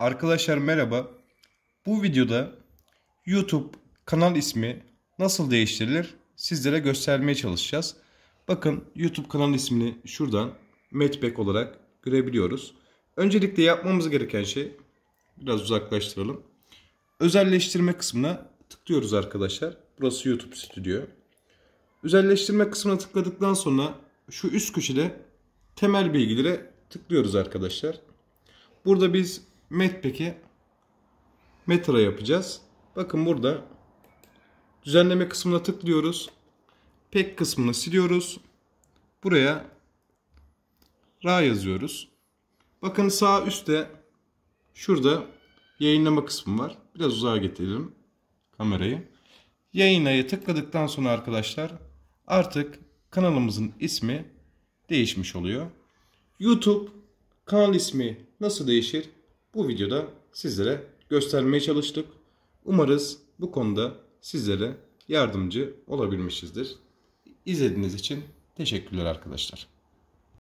Arkadaşlar merhaba. Bu videoda YouTube kanal ismi nasıl değiştirilir sizlere göstermeye çalışacağız. Bakın YouTube kanal ismini şuradan Matback olarak görebiliyoruz. Öncelikle yapmamız gereken şey biraz uzaklaştıralım. Özelleştirme kısmına tıklıyoruz arkadaşlar. Burası YouTube Studio. Özelleştirme kısmına tıkladıktan sonra şu üst köşede temel bilgilere tıklıyoruz arkadaşlar. Burada biz Medpack'i metra yapacağız. Bakın burada düzenleme kısmına tıklıyoruz. Pek kısmını siliyoruz. Buraya ra yazıyoruz. Bakın sağ üstte şurada yayınlama kısmı var. Biraz uzağa getirelim kamerayı. Yayınlaya tıkladıktan sonra arkadaşlar artık kanalımızın ismi değişmiş oluyor. YouTube kanal ismi nasıl değişir? bu videoda sizlere göstermeye çalıştık. Umarız bu konuda sizlere yardımcı olabilmişizdir. İzlediğiniz için teşekkürler arkadaşlar.